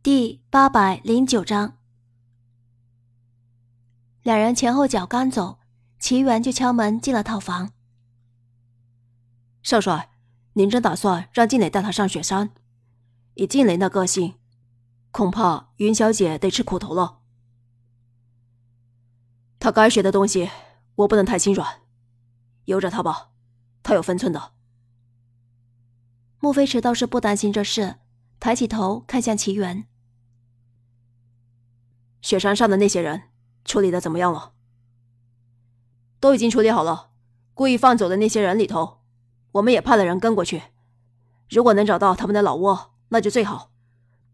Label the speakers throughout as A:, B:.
A: 第八百零九章，两人前后脚刚走，齐源就敲门进了套房。少帅，您真打算让静蕾带他上雪山？以静蕾那个性，恐怕云小姐得吃苦头了。他该学的东西，我不能太心软，由着他吧，他有分寸的。莫非迟倒是不担心这事。抬起头看向齐缘。雪山上的那些人处理的怎么样了？都已经处理好了。故意放走的那些人里头，我们也派了人跟过去。如果能找到他们的老窝，那就最好；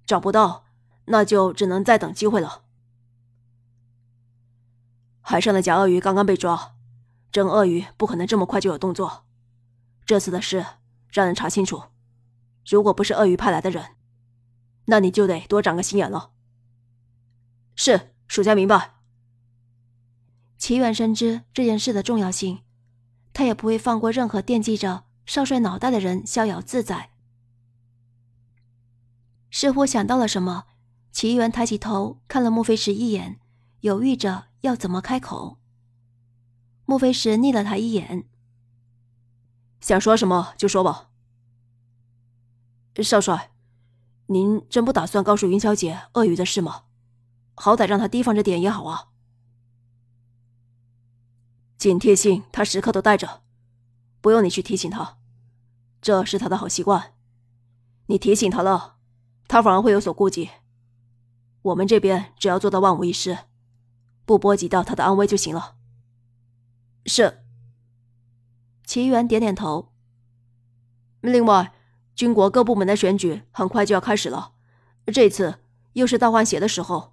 A: 找不到，那就只能再等机会了。海上的假鳄鱼刚刚被抓，真鳄鱼不可能这么快就有动作。这次的事让人查清楚。如果不是鳄鱼派来的人，那你就得多长个心眼了。是，属下明白。齐源深知这件事的重要性，他也不会放过任何惦记着少帅脑袋的人逍遥自在。似乎想到了什么，齐源抬起头看了莫飞石一眼，犹豫着要怎么开口。莫飞石睨了他一眼，想说什么就说吧。少帅。您真不打算告诉云小姐鳄鱼的事吗？好歹让她提防着点也好啊。警惕性她时刻都带着，不用你去提醒她，这是她的好习惯。你提醒她了，她反而会有所顾忌。我们这边只要做到万无一失，不波及到她的安危就行了。是。齐源点点头。另外。军国各部门的选举很快就要开始了，这次又是大换血的时候，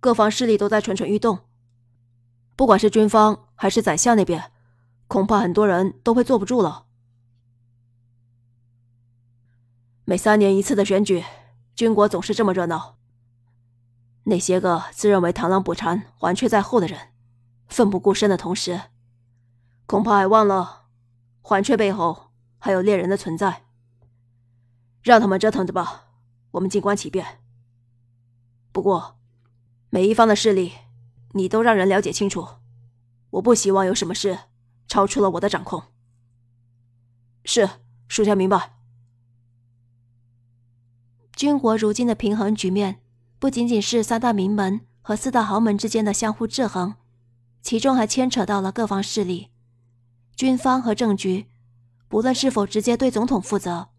A: 各方势力都在蠢蠢欲动。不管是军方还是宰相那边，恐怕很多人都会坐不住了。每三年一次的选举，军国总是这么热闹。那些个自认为螳螂捕蝉，黄雀在后的人，奋不顾身的同时，恐怕还忘了黄雀背后还有猎人的存在。让他们折腾着吧，我们静观其变。不过，每一方的势力，你都让人了解清楚。我不希望有什么事超出了我的掌控。是，属下明白。军国如今的平衡局面，不仅仅是三大名门和四大豪门之间的相互制衡，其中还牵扯到了各方势力、军方和政局，不论是否直接对总统负责。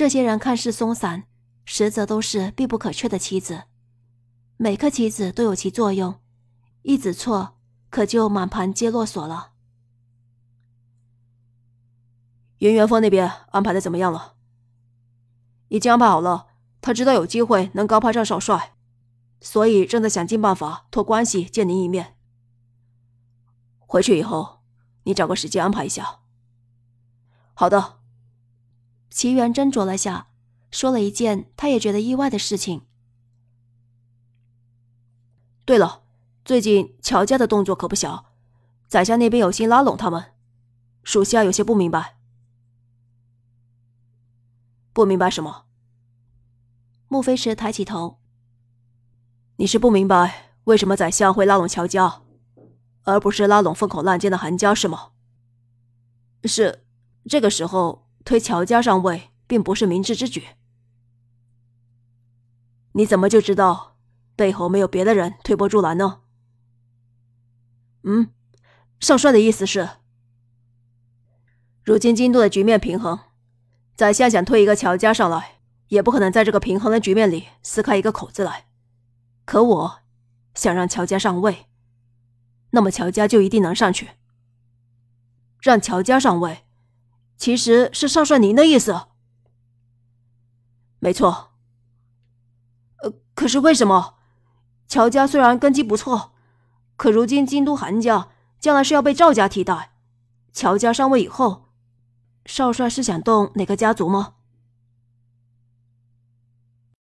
A: 这些人看似松散，实则都是必不可缺的棋子。每颗棋子都有其作用，一子错，可就满盘皆落锁了。云元峰那边安排的怎么样了？已经安排好了。他知道有机会能高攀上少帅，所以正在想尽办法托关系见您一面。回去以后，你找个时间安排一下。好的。齐源斟酌了下，说了一件他也觉得意外的事情。对了，最近乔家的动作可不小，宰相那边有心拉拢他们，属下有些不明白。不明白什么？穆飞是抬起头：“你是不明白为什么宰相会拉拢乔家，而不是拉拢风口浪尖的韩家是吗？”“是，这个时候。”推乔家上位并不是明智之举，你怎么就知道背后没有别的人推波助澜呢？嗯，少帅的意思是，如今京都的局面平衡，宰相想推一个乔家上来，也不可能在这个平衡的局面里撕开一个口子来。可我想让乔家上位，那么乔家就一定能上去。让乔家上位。其实是少帅您的意思，没错。呃，可是为什么？乔家虽然根基不错，可如今京都韩家将来是要被赵家替代，乔家上位以后，少帅是想动哪个家族吗？